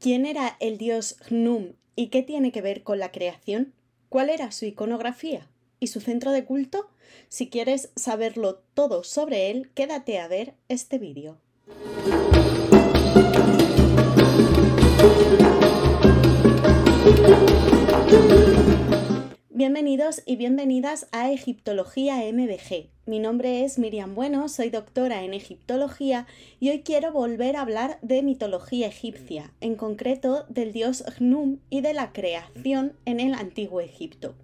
¿Quién era el dios Gnum y qué tiene que ver con la creación? ¿Cuál era su iconografía? ¿Y su centro de culto? Si quieres saberlo todo sobre él, quédate a ver este vídeo. Bienvenidos y bienvenidas a Egiptología MBG, mi nombre es Miriam Bueno, soy doctora en egiptología y hoy quiero volver a hablar de mitología egipcia, en concreto del dios Gnum y de la creación en el antiguo Egipto.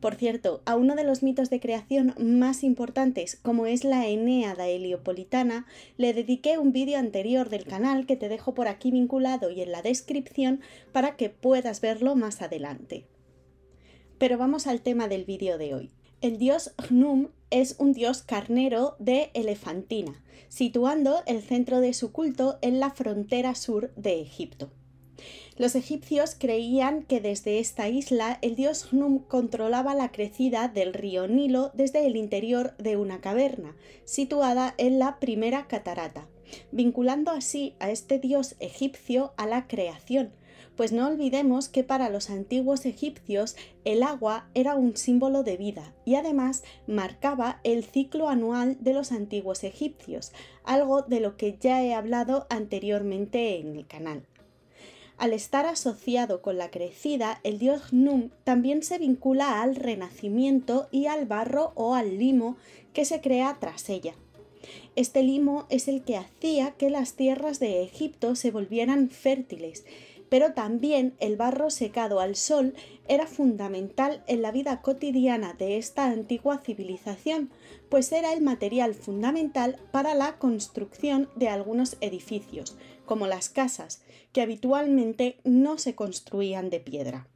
Por cierto, a uno de los mitos de creación más importantes, como es la Eneada Heliopolitana, le dediqué un vídeo anterior del canal que te dejo por aquí vinculado y en la descripción para que puedas verlo más adelante. Pero vamos al tema del vídeo de hoy. El dios Gnum es un dios carnero de Elefantina, situando el centro de su culto en la frontera sur de Egipto. Los egipcios creían que desde esta isla el dios Gnum controlaba la crecida del río Nilo desde el interior de una caverna, situada en la primera catarata, vinculando así a este dios egipcio a la creación, pues no olvidemos que para los antiguos egipcios el agua era un símbolo de vida y además marcaba el ciclo anual de los antiguos egipcios, algo de lo que ya he hablado anteriormente en el canal. Al estar asociado con la crecida, el dios Num también se vincula al renacimiento y al barro o al limo que se crea tras ella. Este limo es el que hacía que las tierras de Egipto se volvieran fértiles pero también el barro secado al sol era fundamental en la vida cotidiana de esta antigua civilización, pues era el material fundamental para la construcción de algunos edificios, como las casas, que habitualmente no se construían de piedra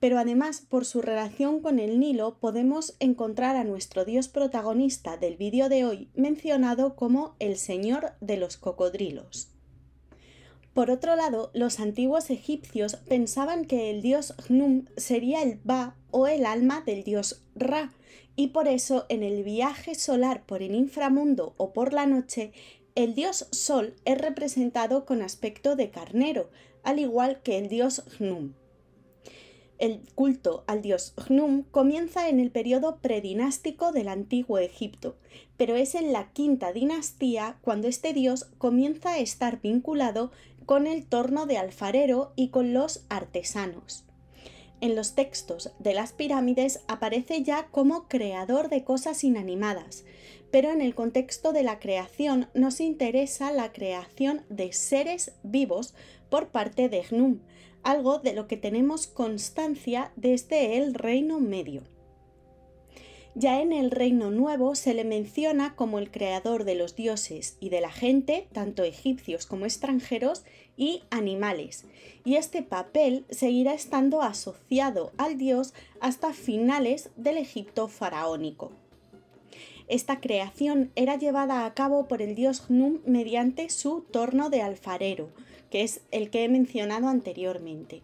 pero además por su relación con el Nilo podemos encontrar a nuestro dios protagonista del vídeo de hoy mencionado como el Señor de los Cocodrilos. Por otro lado, los antiguos egipcios pensaban que el dios Gnum sería el Ba o el alma del dios Ra, y por eso en el viaje solar por el inframundo o por la noche, el dios Sol es representado con aspecto de carnero, al igual que el dios Gnum. El culto al dios Gnum comienza en el periodo predinástico del antiguo Egipto, pero es en la quinta dinastía cuando este dios comienza a estar vinculado con el torno de alfarero y con los artesanos. En los textos de las pirámides aparece ya como creador de cosas inanimadas, pero en el contexto de la creación nos interesa la creación de seres vivos por parte de Gnum, algo de lo que tenemos constancia desde el Reino Medio. Ya en el Reino Nuevo se le menciona como el creador de los dioses y de la gente, tanto egipcios como extranjeros, y animales, y este papel seguirá estando asociado al dios hasta finales del Egipto faraónico. Esta creación era llevada a cabo por el dios Gnum mediante su torno de alfarero, que es el que he mencionado anteriormente.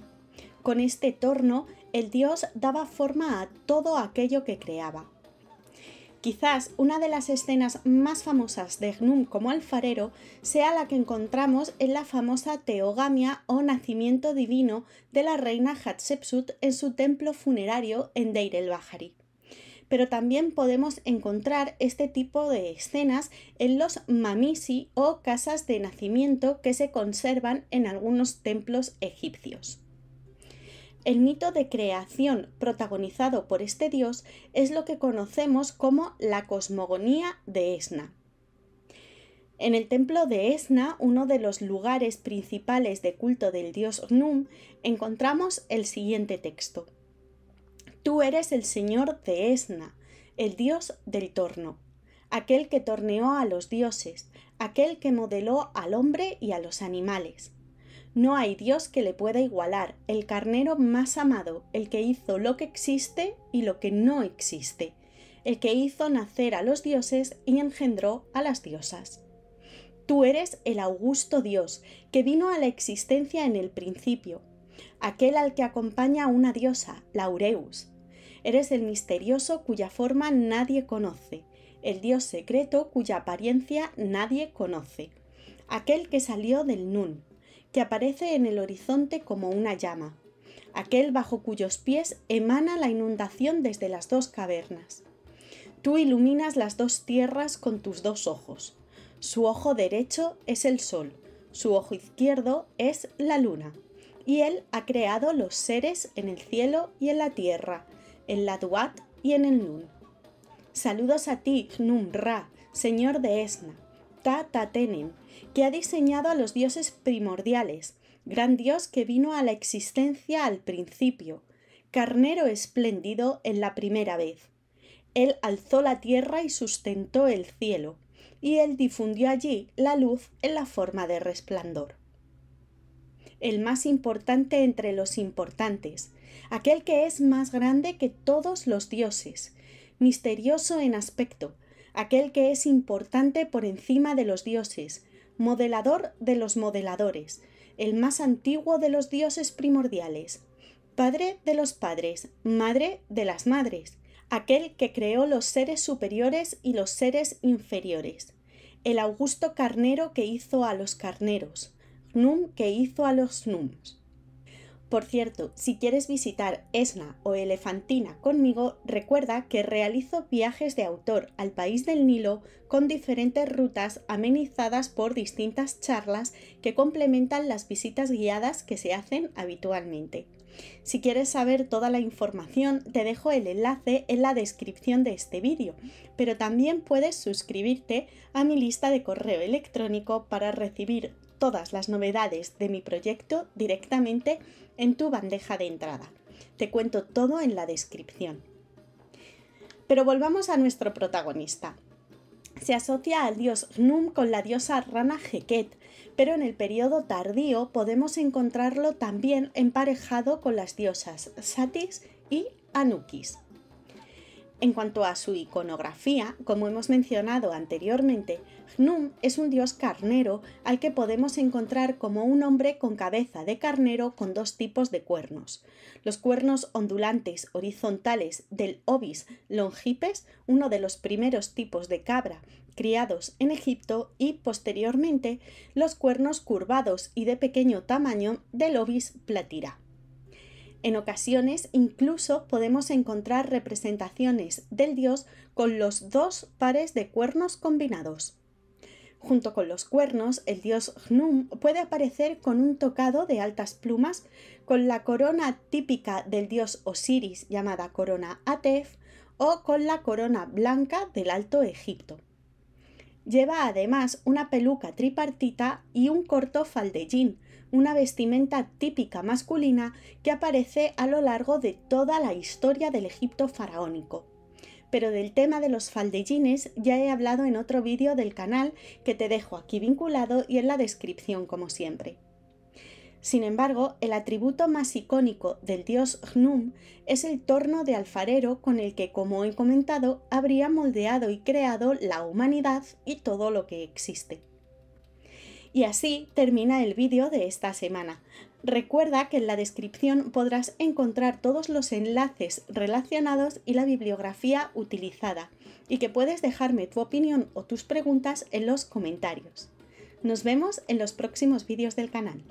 Con este torno, el dios daba forma a todo aquello que creaba. Quizás una de las escenas más famosas de Gnum como alfarero sea la que encontramos en la famosa Teogamia o Nacimiento Divino de la reina Hatshepsut en su templo funerario en Deir el Bahari. Pero también podemos encontrar este tipo de escenas en los mamisi o casas de nacimiento que se conservan en algunos templos egipcios. El mito de creación protagonizado por este dios es lo que conocemos como la cosmogonía de Esna. En el templo de Esna, uno de los lugares principales de culto del dios Num, encontramos el siguiente texto. Tú eres el señor de Esna, el dios del torno, aquel que torneó a los dioses, aquel que modeló al hombre y a los animales. No hay Dios que le pueda igualar, el carnero más amado, el que hizo lo que existe y lo que no existe, el que hizo nacer a los dioses y engendró a las diosas. Tú eres el augusto Dios, que vino a la existencia en el principio, aquel al que acompaña una diosa, Laureus. Eres el misterioso cuya forma nadie conoce, el Dios secreto cuya apariencia nadie conoce, aquel que salió del Nun, que aparece en el horizonte como una llama, aquel bajo cuyos pies emana la inundación desde las dos cavernas. Tú iluminas las dos tierras con tus dos ojos. Su ojo derecho es el sol, su ojo izquierdo es la luna. Y él ha creado los seres en el cielo y en la tierra, en la Duat y en el Nun. Saludos a ti, Gnum Ra, señor de Esna Tatenem, que ha diseñado a los dioses primordiales, gran dios que vino a la existencia al principio, carnero espléndido en la primera vez. Él alzó la tierra y sustentó el cielo, y él difundió allí la luz en la forma de resplandor. El más importante entre los importantes, aquel que es más grande que todos los dioses, misterioso en aspecto, aquel que es importante por encima de los dioses, modelador de los modeladores, el más antiguo de los dioses primordiales, padre de los padres, madre de las madres, aquel que creó los seres superiores y los seres inferiores, el augusto carnero que hizo a los carneros, Num que hizo a los Nums, por cierto, si quieres visitar Esna o Elefantina conmigo, recuerda que realizo viajes de autor al país del Nilo con diferentes rutas amenizadas por distintas charlas que complementan las visitas guiadas que se hacen habitualmente. Si quieres saber toda la información, te dejo el enlace en la descripción de este vídeo, pero también puedes suscribirte a mi lista de correo electrónico para recibir todas las novedades de mi proyecto directamente en tu bandeja de entrada. Te cuento todo en la descripción. Pero volvamos a nuestro protagonista. Se asocia al dios Gnum con la diosa rana Heket, pero en el periodo tardío podemos encontrarlo también emparejado con las diosas Satis y Anukis. En cuanto a su iconografía, como hemos mencionado anteriormente, Gnum es un dios carnero al que podemos encontrar como un hombre con cabeza de carnero con dos tipos de cuernos. Los cuernos ondulantes horizontales del Obis longipes, uno de los primeros tipos de cabra criados en Egipto, y posteriormente los cuernos curvados y de pequeño tamaño del Obis platira. En ocasiones incluso podemos encontrar representaciones del dios con los dos pares de cuernos combinados. Junto con los cuernos, el dios Gnum puede aparecer con un tocado de altas plumas, con la corona típica del dios Osiris llamada corona Atef o con la corona blanca del Alto Egipto. Lleva además una peluca tripartita y un corto faldellín, una vestimenta típica masculina que aparece a lo largo de toda la historia del Egipto faraónico. Pero del tema de los faldellines ya he hablado en otro vídeo del canal que te dejo aquí vinculado y en la descripción como siempre. Sin embargo, el atributo más icónico del dios Gnum es el torno de alfarero con el que, como he comentado, habría moldeado y creado la humanidad y todo lo que existe. Y así termina el vídeo de esta semana. Recuerda que en la descripción podrás encontrar todos los enlaces relacionados y la bibliografía utilizada, y que puedes dejarme tu opinión o tus preguntas en los comentarios. Nos vemos en los próximos vídeos del canal.